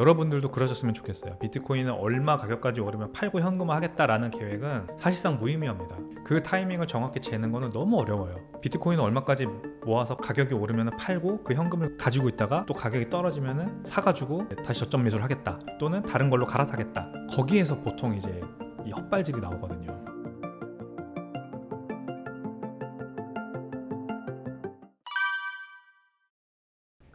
여러분들도 그러셨으면 좋겠어요. 비트코인은 얼마 가격까지 오르면 팔고 현금화 하겠다라는 계획은 사실상 무의미합니다. 그 타이밍을 정확히 재는 거는 너무 어려워요. 비트코인은 얼마까지 모아서 가격이 오르면 팔고 그 현금을 가지고 있다가 또 가격이 떨어지면 사가지고 다시 저점 매수를 하겠다 또는 다른 걸로 갈아타겠다 거기에서 보통 이제 이 헛발질이 나오거든요.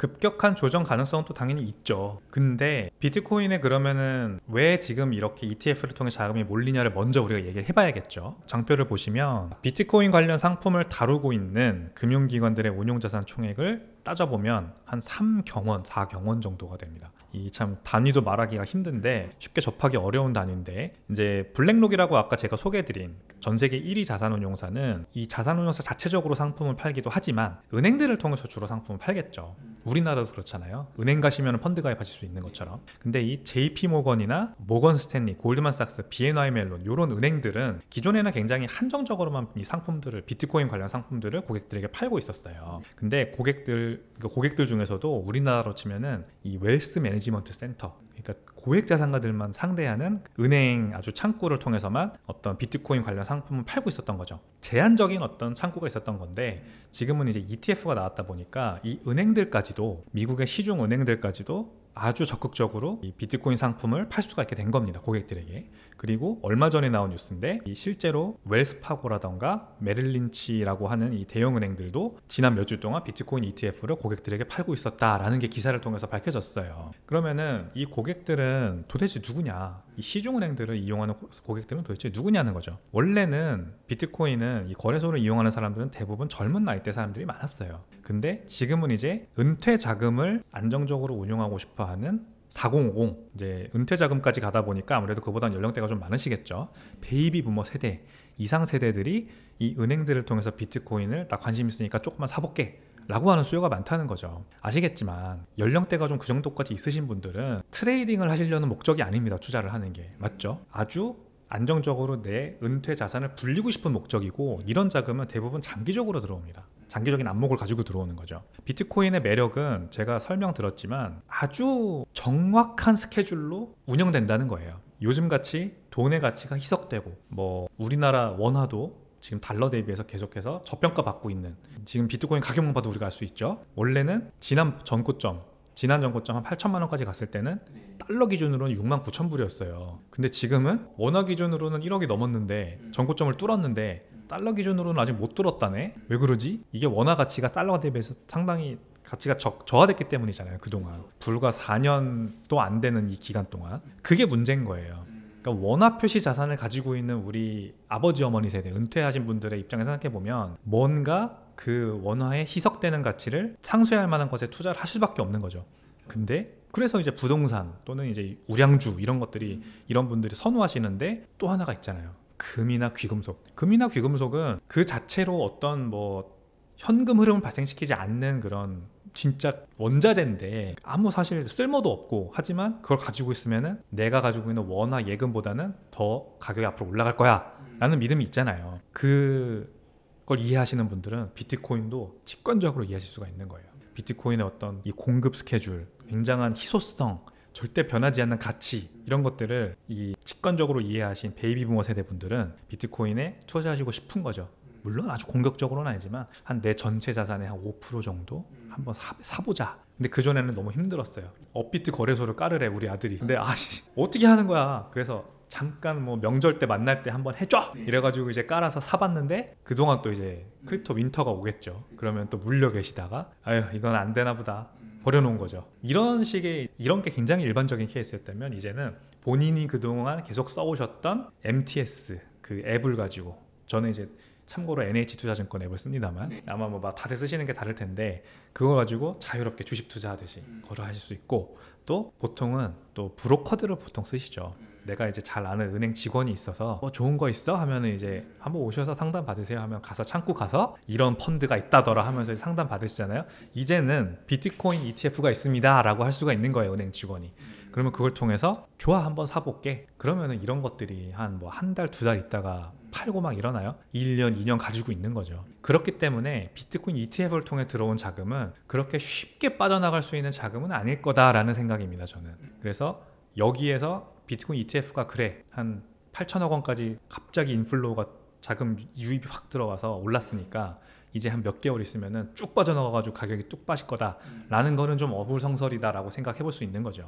급격한 조정 가능성은또 당연히 있죠. 근데 비트코인에 그러면은 왜 지금 이렇게 ETF를 통해 자금이 몰리냐를 먼저 우리가 얘기를 해봐야겠죠. 장표를 보시면 비트코인 관련 상품을 다루고 있는 금융기관들의 운용자산 총액을 따져보면 한 3경원, 4경원 정도가 됩니다. 이 참 단위도 말하기가 힘든데 쉽게 접하기 어려운 단위인데 이제 블랙록이라고 아까 제가 소개해드린 전 세계 1위 자산운용사는 이 자산운용사 자체적으로 상품을 팔기도 하지만 은행들을 통해서 주로 상품을 팔겠죠. 우리나라도 그렇잖아요. 은행 가시면 펀드 가입하실 수 있는 것처럼. 근데 이 JP 모건이나 모건 스탠리, 골드만삭스, BNY 멜론 이런 은행들은 기존에는 굉장히 한정적으로만 이 상품들을 비트코인 관련 상품들을 고객들에게 팔고 있었어요. 근데 고객들 고객들 그러니까 고객들 중에서도 우리나라로 치면은 이 웰스 매니지먼트 센터 그러니까 고액 자산가들만 상대하는 은행 아주 창구를 통해서만 어떤 비트코인 관련 상품을 팔고 있었던 거죠. 제한적인 어떤 창구가 있었던 건데 지금은 이제 ETF가 나왔다 보니까 이 은행들까지도 미국의 시중 은행들까지도 아주 적극적으로 이 비트코인 상품을 팔 수가 있게 된 겁니다 고객들에게 그리고 얼마 전에 나온 뉴스인데 실제로 웰스파고라던가 메릴린치라고 하는 이 대형은행들도 지난 몇 주 동안 비트코인 ETF를 고객들에게 팔고 있었다라는 게 기사를 통해서 밝혀졌어요 그러면은 이 고객들은 도대체 누구냐 시중은행들을 이용하는 고객들은 도대체 누구냐는 거죠. 원래는 비트코인은 이 거래소를 이용하는 사람들은 대부분 젊은 나이대 사람들이 많았어요. 근데 지금은 이제 은퇴 자금을 안정적으로 운용하고 싶어 하는 4050 이제 은퇴 자금까지 가다 보니까 아무래도 그보다 는 연령대가 좀 많으시겠죠. 베이비 부모 세대 이상 세대들이 이 은행들을 통해서 비트코인을 나 관심 있으니까 조금만 사볼게 라고 하는 수요가 많다는 거죠. 아시겠지만 연령대가 좀 그 정도까지 있으신 분들은 트레이딩을 하시려는 목적이 아닙니다. 투자를 하는 게. 맞죠? 아주 안정적으로 내 은퇴 자산을 불리고 싶은 목적이고 이런 자금은 대부분 장기적으로 들어옵니다. 장기적인 안목을 가지고 들어오는 거죠. 비트코인의 매력은 제가 설명드렸지만 아주 정확한 스케줄로 운영된다는 거예요. 요즘같이 돈의 가치가 희석되고 뭐 우리나라 원화도 지금 달러 대비해서 계속해서 저평가 받고 있는 지금 비트코인 가격만 봐도 우리가 알 수 있죠. 원래는 지난 전고점 지난 전고점 한 8천만 원까지 갔을 때는 네. 달러 기준으로는 6만 9천 불이었어요. 근데 지금은 원화 기준으로는 1억이 넘었는데 음. 전고점을 뚫었는데 음. 달러 기준으로는 아직 못 뚫었다네. 왜 그러지? 이게 원화 가치가 달러 대비해서 상당히 가치가 저, 저하됐기 때문이잖아요. 그동안 불과 4년도 안 되는 이 기간 동안 그게 문제인 거예요. 그러니까 원화 표시 자산을 가지고 있는 우리 아버지 어머니 세대 은퇴하신 분들의 입장에서 생각해 보면 뭔가 그 원화에 희석되는 가치를 상쇄할 만한 것에 투자를 하실 수밖에 없는 거죠. 근데 그래서 이제 부동산 또는 이제 우량주 이런 것들이 이런 분들이 선호하시는데 또 하나가 있잖아요. 금이나 귀금속. 금이나 귀금속은 그 자체로 어떤 뭐 현금 흐름을 발생시키지 않는 그런 진짜 원자재인데 아무 사실 쓸모도 없고 하지만 그걸 가지고 있으면 내가 가지고 있는 원화 예금보다는 더 가격이 앞으로 올라갈 거야 라는 믿음이 있잖아요 그걸 이해하시는 분들은 비트코인도 직관적으로 이해하실 수가 있는 거예요 비트코인의 어떤 이 공급 스케줄 굉장한 희소성 절대 변하지 않는 가치 이런 것들을 이 직관적으로 이해하신 베이비 부모 세대 분들은 비트코인에 투자하시고 싶은 거죠 물론 아주 공격적으로는 아니지만 한 내 전체 자산의 한 5% 정도 음. 한번 사, 사보자. 근데 그 전에는 너무 힘들었어요. 업비트 거래소를 깔으래 우리 아들이. 근데 아씨 어떻게 하는 거야? 그래서 잠깐 뭐 명절 때 만날 때 한번 해줘 네. 이래가지고 이제 깔아서 사봤는데 그동안 또 이제 음. 크립토 윈터가 오겠죠 음. 그러면 또 물려 계시다가 아유 이건 안 되나 보다 버려놓은 거죠 이런 식의 이런 게 굉장히 일반적인 케이스였다면 이제는 본인이 그동안 계속 써오셨던 MTS 그 앱을 가지고 저는 이제 참고로 NH투자증권 앱을 씁니다만 네. 아마 뭐 다들 쓰시는 게 다를 텐데 그거 가지고 자유롭게 주식 투자하듯이 음. 걸어 하실 수 있고 또 보통은 또 브로커들을 보통 쓰시죠. 음. 내가 이제 잘 아는 은행 직원이 있어서 뭐 좋은 거 있어 하면은 이제 음. 한번 오셔서 상담 받으세요 하면 가서 창고 가서 이런 펀드가 있다더라 하면서 상담 받으시잖아요. 이제는 비트코인 ETF가 있습니다라고 할 수가 있는 거예요 은행 직원이. 음. 그러면 그걸 통해서 좋아 한번 사볼게. 그러면은 이런 것들이 한 뭐 한 달 두달 달 있다가 팔고 막 이러나요? 1년, 2년 가지고 있는 거죠. 그렇기 때문에 비트코인 ETF를 통해 들어온 자금은 그렇게 쉽게 빠져나갈 수 있는 자금은 아닐 거다라는 생각입니다, 저는. 그래서 여기에서 비트코인 ETF가 그래. 한 8천억 원까지 갑자기 인플로우가 자금 유입이 확 들어와서 올랐으니까 이제 한 몇 개월 있으면쭉 빠져나가가지고 가격이 뚝 빠질 거다라는 음. 거는 좀 어불성설이다라고 생각해 볼 수 있는 거죠.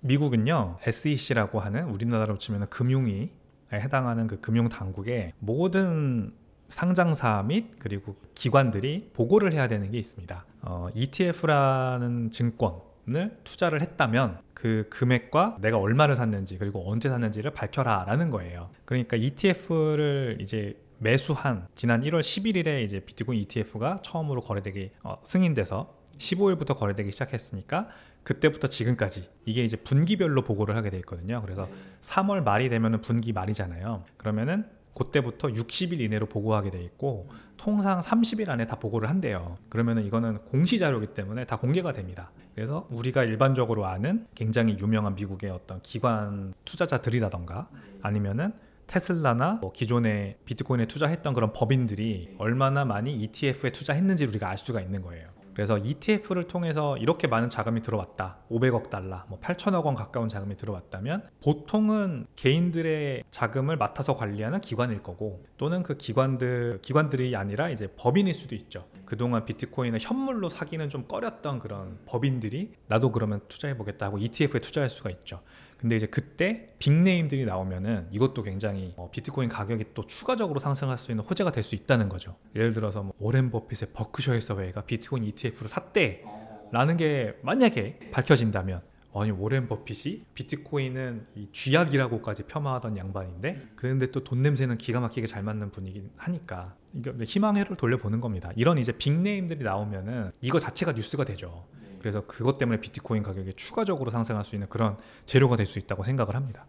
미국은요 SEC라고 하는 우리나라로 치면 금융위 해당하는 그 금융 당국의 모든 상장사 및 그리고 기관들이 보고를 해야 되는 게 있습니다. 어, ETF라는 증권을 투자를 했다면 그 금액과 내가 얼마를 샀는지 그리고 언제 샀는지를 밝혀라라는 거예요. 그러니까 ETF를 이제 매수한 지난 1월 11일에 이제 비트코인 ETF가 처음으로 거래되기 어, 승인돼서 15일부터 거래되기 시작했으니까 그때부터 지금까지 이게 이제 분기별로 보고를 하게 돼 있거든요. 그래서 네. 3월 말이 되면 분기 말이잖아요. 그러면은 그때부터 60일 이내로 보고하게 돼 있고 통상 30일 안에 다 보고를 한대요. 그러면은 이거는 공시 자료이기 때문에 다 공개가 됩니다. 그래서 우리가 일반적으로 아는 굉장히 유명한 미국의 어떤 기관 투자자들이라던가 네. 아니면은 테슬라나 뭐 기존의 비트코인에 투자했던 그런 법인들이 얼마나 많이 ETF에 투자했는지 우리가 알 수가 있는 거예요. 그래서 ETF를 통해서 이렇게 많은 자금이 들어왔다. 500억 달러, 뭐 8천억 원 가까운 자금이 들어왔다면 보통은 개인들의 자금을 맡아서 관리하는 기관일 거고 또는 그 기관들 기관들이 아니라 이제 법인일 수도 있죠. 그동안 비트코인을 현물로 사기는 좀 꺼렸던 그런 법인들이 나도 그러면 투자해 보겠다 하고 ETF에 투자할 수가 있죠. 근데 이제 그때 빅네임들이 나오면은 이것도 굉장히 어, 비트코인 가격이 또 추가적으로 상승할 수 있는 호재가 될 수 있다는 거죠. 예를 들어서 뭐 오렌 버핏의 버크셔 해서웨이가 비트코인 ETF를 샀대. 라는 게 만약에 밝혀진다면 어, 아니 오렌 버핏이 비트코인은 이 쥐약이라고까지 폄하하던 양반인데 그런데 또 돈 냄새는 기가 막히게 잘 맞는 분이긴 하니까 희망회를 돌려보는 겁니다. 이런 이제 빅네임들이 나오면은 이거 자체가 뉴스가 되죠. 그래서 그것 때문에 비트코인 가격이 추가적으로 상승할 수 있는 그런 재료가 될 수 있다고 생각을 합니다.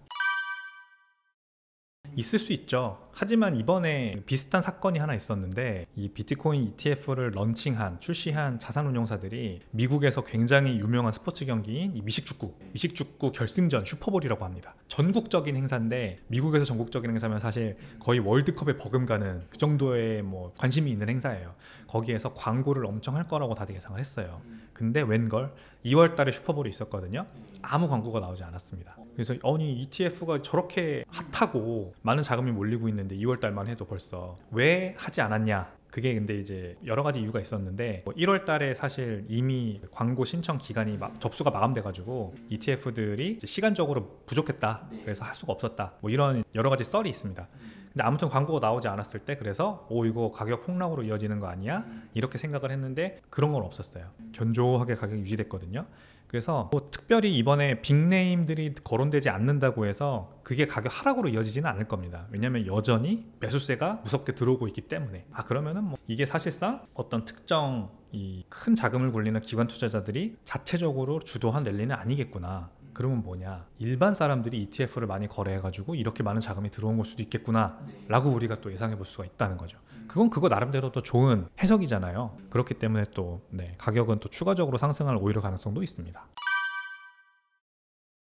있을 수 있죠. 하지만 이번에 비슷한 사건이 하나 있었는데 이 비트코인 ETF를 런칭한 출시한 자산운용사들이 미국에서 굉장히 유명한 스포츠 경기인 미식축구 미식축구 결승전 슈퍼볼이라고 합니다. 전국적인 행사인데 미국에서 전국적인 행사면 사실 거의 월드컵에 버금가는 그 정도의 뭐 관심이 있는 행사예요. 거기에서 광고를 엄청 할 거라고 다들 예상을 했어요. 근데 웬걸 2월 달에 슈퍼볼이 있었거든요. 아무 광고가 나오지 않았습니다. 그래서 아니 ETF가 저렇게 핫하고 많은 자금이 몰리고 있는 있는데 2월 달만 해도 벌써 왜 하지 않았냐 그게 근데 이제 여러 가지 이유가 있었는데 1월 뭐 달에 사실 이미 광고 신청 기간이 접수가 마감돼 가지고 ETF들이 시간적으로 부족했다. 네. 그래서 할 수가 없었다. 뭐 이런 여러 가지 썰이 있습니다. 음. 근데 아무튼 광고가 나오지 않았을 때 그래서 오 이거 가격 폭락으로 이어지는 거 아니야? 이렇게 생각을 했는데 그런 건 없었어요. 견조하게 가격이 유지됐거든요. 그래서 뭐 특별히 이번에 빅네임들이 거론되지 않는다고 해서 그게 가격 하락으로 이어지지는 않을 겁니다. 왜냐하면 여전히 매수세가 무섭게 들어오고 있기 때문에 아 그러면은 뭐 이게 사실상 어떤 특정 이 큰 자금을 굴리는 기관 투자자들이 자체적으로 주도한 랠리는 아니겠구나. 그러면 뭐냐 일반 사람들이 ETF를 많이 거래해가지고 이렇게 많은 자금이 들어온 걸 수도 있겠구나라고 네. 우리가 또 예상해 볼 수가 있다는 거죠. 음. 그건 그거 나름대로 또 좋은 해석이잖아요. 그렇기 때문에 또 네, 가격은 또 추가적으로 상승할 오히려 가능성도 있습니다.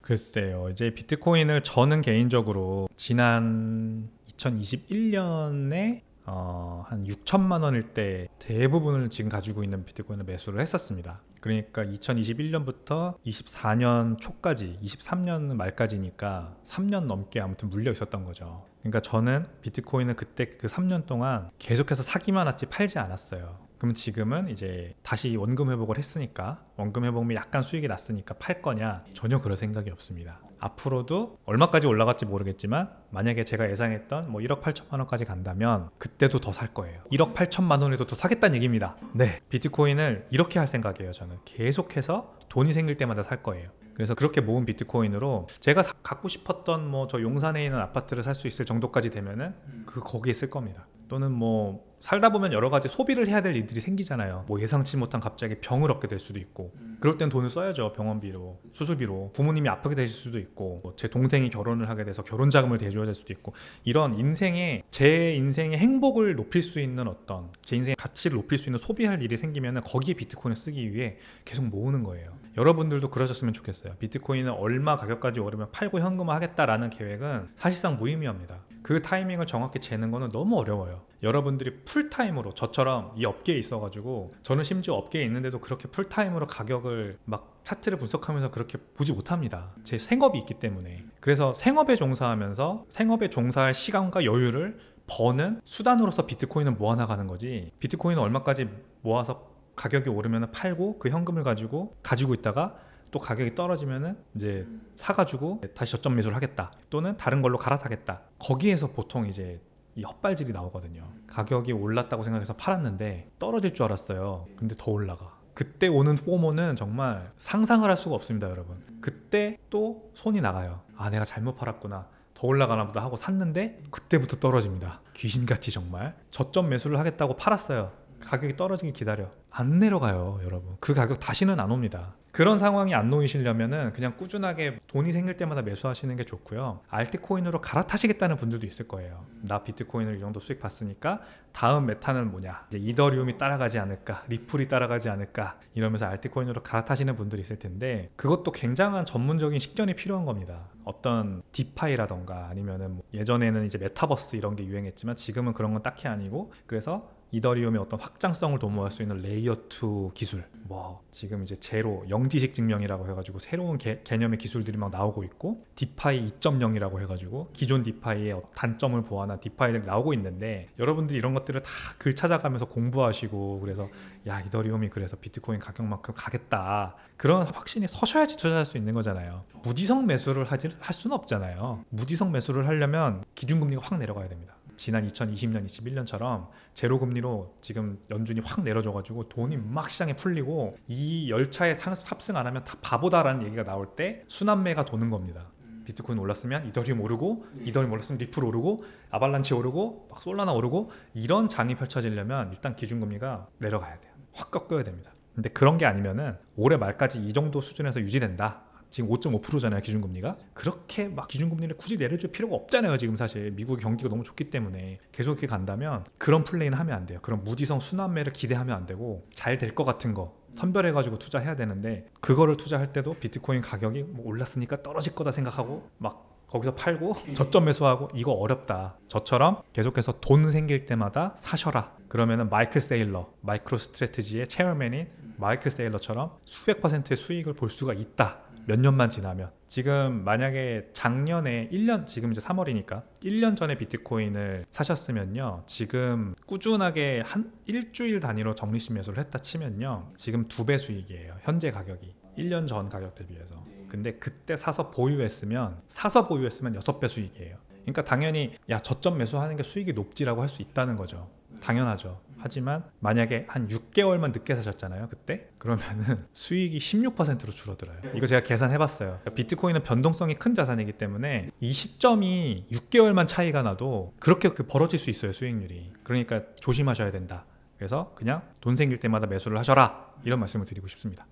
글쎄요, 이제 비트코인을 저는 개인적으로 지난 2021년에 어, 한 6천만 원일 때 대부분을 지금 가지고 있는 비트코인을 매수를 했었습니다. 그러니까 2021년부터 24년 초까지 23년 말까지니까 3년 넘게 아무튼 물려 있었던 거죠. 그러니까 저는 비트코인은 그때 그 3년 동안 계속해서 사기만 했지 팔지 않았어요. 그럼 지금은 이제 다시 원금 회복을 했으니까 원금 회복 및 약간 수익이 났으니까 팔 거냐 전혀 그럴 생각이 없습니다. 앞으로도 얼마까지 올라갈지 모르겠지만 만약에 제가 예상했던 뭐 1억 8천만 원까지 간다면 그때도 더 살 거예요. 1억 8천만 원에도 더 사겠다는 얘기입니다. 네, 비트코인을 이렇게 할 생각이에요. 저는 계속해서 돈이 생길 때마다 살 거예요. 그래서 그렇게 모은 비트코인으로 제가 사, 갖고 싶었던 뭐 저 용산에 있는 아파트를 살 수 있을 정도까지 되면은 음. 그 거기에 쓸 겁니다. 또는 뭐 살다 보면 여러 가지 소비를 해야 될 일들이 생기잖아요. 뭐 예상치 못한 갑자기 병을 얻게 될 수도 있고 음. 그럴 땐 돈을 써야죠 병원비로 수술비로 부모님이 아프게 되실 수도 있고 뭐 제 동생이 결혼을 하게 돼서 결혼 자금을 대줘야 될 수도 있고 이런 인생에 제 인생의 행복을 높일 수 있는 어떤 제 인생의 가치를 높일 수 있는 소비할 일이 생기면 거기에 비트코인을 쓰기 위해 계속 모으는 거예요 여러분들도 그러셨으면 좋겠어요 비트코인은 얼마 가격까지 오르면 팔고 현금화 하겠다라는 계획은 사실상 무의미합니다 그 타이밍을 정확히 재는 거는 너무 어려워요 여러분들이 풀타임으로 저처럼 이 업계에 있어가지고 저는 심지어 업계에 있는데도 그렇게 풀타임으로 가격을 분석을 막 차트를 분석하면서 그렇게 보지 못합니다. 제 생업이 있기 때문에. 그래서 생업에 종사하면서 생업에 종사할 시간과 여유를 버는 수단으로서 비트코인은 모아나가는 거지. 비트코인은 얼마까지 모아서 가격이 오르면 팔고 그 현금을 가지고 가지고 있다가 또 가격이 떨어지면 이제 사가지고 다시 저점 매수를 하겠다 또는 다른 걸로 갈아타겠다 거기에서 보통 이제 이 헛발질이 나오거든요 가격이 올랐다고 생각해서 팔았는데 떨어질 줄 알았어요 근데 더 올라가 그때 오는 포모는 정말 상상을 할 수가 없습니다 여러분 그때 또 손이 나가요 아 내가 잘못 팔았구나 더 올라가나 보다 하고 샀는데 그때부터 떨어집니다 귀신같이 정말 저점 매수를 하겠다고 팔았어요 가격이 떨어지길 기다려. 안 내려가요, 여러분. 그 가격 다시는 안 옵니다. 그런 상황이 안 놓이시려면은 그냥 꾸준하게 돈이 생길 때마다 매수하시는 게 좋고요. 알트코인으로 갈아타시겠다는 분들도 있을 거예요. 나 비트코인을 이 정도 수익 봤으니까 다음 메타는 뭐냐? 이제 이더리움이 따라가지 않을까? 리플이 따라가지 않을까? 이러면서 알트코인으로 갈아타시는 분들이 있을 텐데 그것도 굉장한 전문적인 식견이 필요한 겁니다. 어떤 디파이라던가 아니면은 뭐 예전에는 이제 메타버스 이런 게 유행했지만 지금은 그런 건 딱히 아니고 그래서 이더리움의 어떤 확장성을 도모할 수 있는 레이어 2 기술 뭐 지금 이제 제로 영지식 증명이라고 해가지고 새로운 개, 념의 기술들이 막 나오고 있고 디파이 2.0이라고 해가지고 기존 디파이의 어, 단점을 보완한 디파이들이 나오고 있는데 여러분들이 이런 것들을 다 글 찾아가면서 공부하시고 그래서 야 이더리움이 그래서 비트코인 가격만큼 가겠다 그런 확신이 서셔야지 투자할 수 있는 거잖아요 무지성 매수를 하지 할 수는 없잖아요 무지성 매수를 하려면 기준금리가 확 내려가야 됩니다 지난 2020년, 21년처럼 제로 금리로 지금 연준이 확내려줘가지고 돈이 음. 막 시장에 풀리고 이 열차에 탑승 안 하면 다 바보다라는 얘기가 나올 때 순환매가 도는 겁니다. 음. 비트코인 올랐으면 이더리움 오르고 예. 이더리움 올랐으면 리플 오르고 아발란치 오르고 막 솔라나 오르고 이런 장이 펼쳐지려면 일단 기준금리가 내려가야 돼요. 확 꺾여야 됩니다. 근데 그런 게 아니면은 올해 말까지 이 정도 수준에서 유지된다. 지금 5.5%잖아요 기준금리가 그렇게 막 기준금리를 굳이 내려줄 필요가 없잖아요 지금 사실 미국 경기가 너무 좋기 때문에 계속 이렇게 간다면 그런 플레이는 하면 안 돼요 그런 무지성 순환매를 기대하면 안 되고 잘 될 것 같은 거 선별해가지고 투자해야 되는데 그거를 투자할 때도 비트코인 가격이 뭐 올랐으니까 떨어질 거다 생각하고 막 거기서 팔고 음. 저점 매수하고 이거 어렵다 저처럼 계속해서 돈 생길 때마다 사셔라 그러면은 마이크 세일러 마이크로 스트레티지의 체어맨인 음. 마이크 세일러처럼 수백 퍼센트의 수익을 볼 수가 있다 몇 년만 지나면 지금 만약에 작년에 1년 지금 이제 3월이니까 1년 전에 비트코인을 사셨으면요 지금 꾸준하게 한 일주일 단위로 정리심 매수를 했다 치면요 지금 두 배 수익이에요 현재 가격이 1년 전 가격 대비해서 근데 그때 사서 보유했으면 사서 보유했으면 6배 수익이에요 그러니까 당연히 야 저점 매수하는 게 수익이 높지라고 할 수 있다는 거죠 당연하죠 하지만 만약에 한 6개월만 늦게 사셨잖아요. 그때 그러면은 수익이 16%로 줄어들어요. 이거 제가 계산해봤어요. 비트코인은 변동성이 큰 자산이기 때문에 이 시점이 6개월만 차이가 나도 그렇게 그 벌어질 수 있어요. 수익률이. 그러니까 조심하셔야 된다. 그래서 그냥 돈 생길 때마다 매수를 하셔라 이런 말씀을 드리고 싶습니다.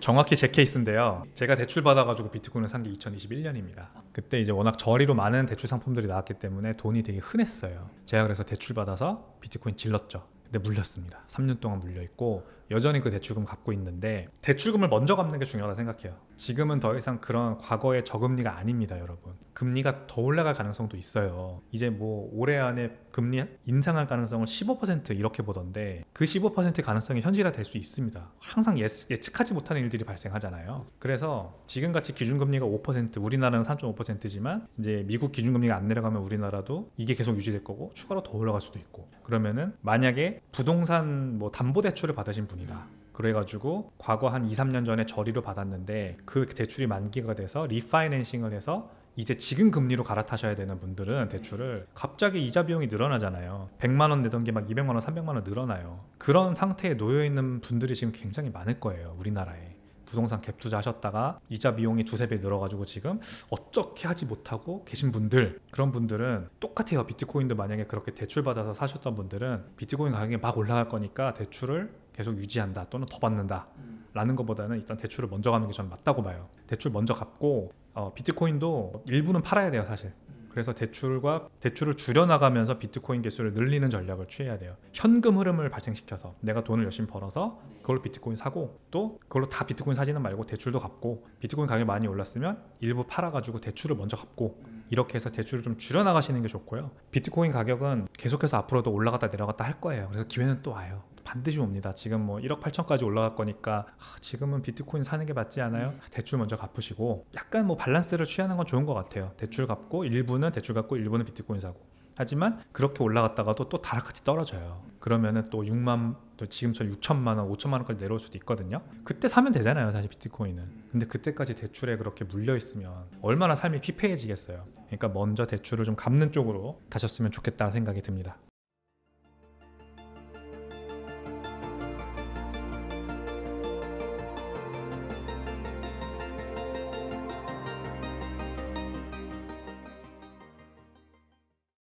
정확히 제 케이스인데요. 제가 대출 받아가지고 비트코인을 산 게 2021년입니다. 그때 이제 워낙 저리로 많은 대출 상품들이 나왔기 때문에 돈이 되게 흔했어요. 제가 그래서 대출 받아서 비트코인 질렀죠. 근데 물렸습니다. 3년 동안 물려 있고 여전히 그 대출금 갚고 있는데 대출금을 먼저 갚는 게 중요하다 생각해요. 지금은 더 이상 그런 과거의 저금리가 아닙니다, 여러분. 금리가 더 올라갈 가능성도 있어요. 이제 뭐 올해 안에 금리 인상할 가능성을 15% 이렇게 보던데 그15% 가능성이 현실화 될 수 있습니다. 항상 예측하지 못하는 일들이 발생하잖아요. 그래서 지금같이 기준금리가 5% 우리나라는 3.5%지만 이제 미국 기준금리가 안 내려가면 우리나라도 이게 계속 유지될 거고 추가로 더 올라갈 수도 있고 그러면은 만약에 부동산 뭐 담보대출을 받으신 분이 겁니다. 그래가지고 과거 한 2, 3년 전에 저리로 받았는데 그 대출이 만기가 돼서 리파이낸싱을 해서 이제 지금 금리로 갈아타셔야 되는 분들은 대출을 갑자기 이자 비용이 늘어나잖아요. 100만 원 내던 게 막 200만 원, 300만 원 늘어나요. 그런 상태에 놓여 있는 분들이 지금 굉장히 많을 거예요. 우리나라에. 부동산 갭 투자하셨다가 이자 비용이 두세 배 늘어가지고 지금 어떻게 하지 못하고 계신 분들 그런 분들은 똑같아요 비트코인도 만약에 그렇게 대출 받아서 사셨던 분들은 비트코인 가격이 막 올라갈 거니까 대출을 계속 유지한다 또는 더 받는다 라는 것보다는 일단 대출을 먼저 가는 게 저는 맞다고 봐요 대출 먼저 갚고 어, 비트코인도 일부는 팔아야 돼요 사실 그래서 대출과 대출을 줄여나가면서 비트코인 개수를 늘리는 전략을 취해야 돼요 현금 흐름을 발생시켜서 내가 돈을 열심히 벌어서 그걸로 비트코인 사고 또 그걸로 다 비트코인 사지는 말고 대출도 갚고 비트코인 가격이 많이 올랐으면 일부 팔아가지고 대출을 먼저 갚고 이렇게 해서 대출을 좀 줄여나가시는 게 좋고요 비트코인 가격은 계속해서 앞으로도 올라갔다 내려갔다 할 거예요 그래서 기회는 또 와요 반드시 옵니다. 지금 뭐 1억 8천까지 올라갈 거니까 아, 지금은 비트코인 사는 게 맞지 않아요? 음. 대출 먼저 갚으시고 약간 뭐 밸런스를 취하는 건 좋은 것 같아요. 대출 갚고 일부는 대출 갚고 일부는 비트코인 사고. 하지만 그렇게 올라갔다가도 또 다락같이 떨어져요. 그러면또 6만 또 지금처럼 6천만 원, 5천만 원까지 내려올 수도 있거든요. 그때 사면 되잖아요, 사실 비트코인은. 근데 그때까지 대출에 그렇게 물려 있으면 얼마나 삶이 피폐해지겠어요. 그러니까 먼저 대출을 좀 갚는 쪽으로 가셨으면 좋겠다는 생각이 듭니다.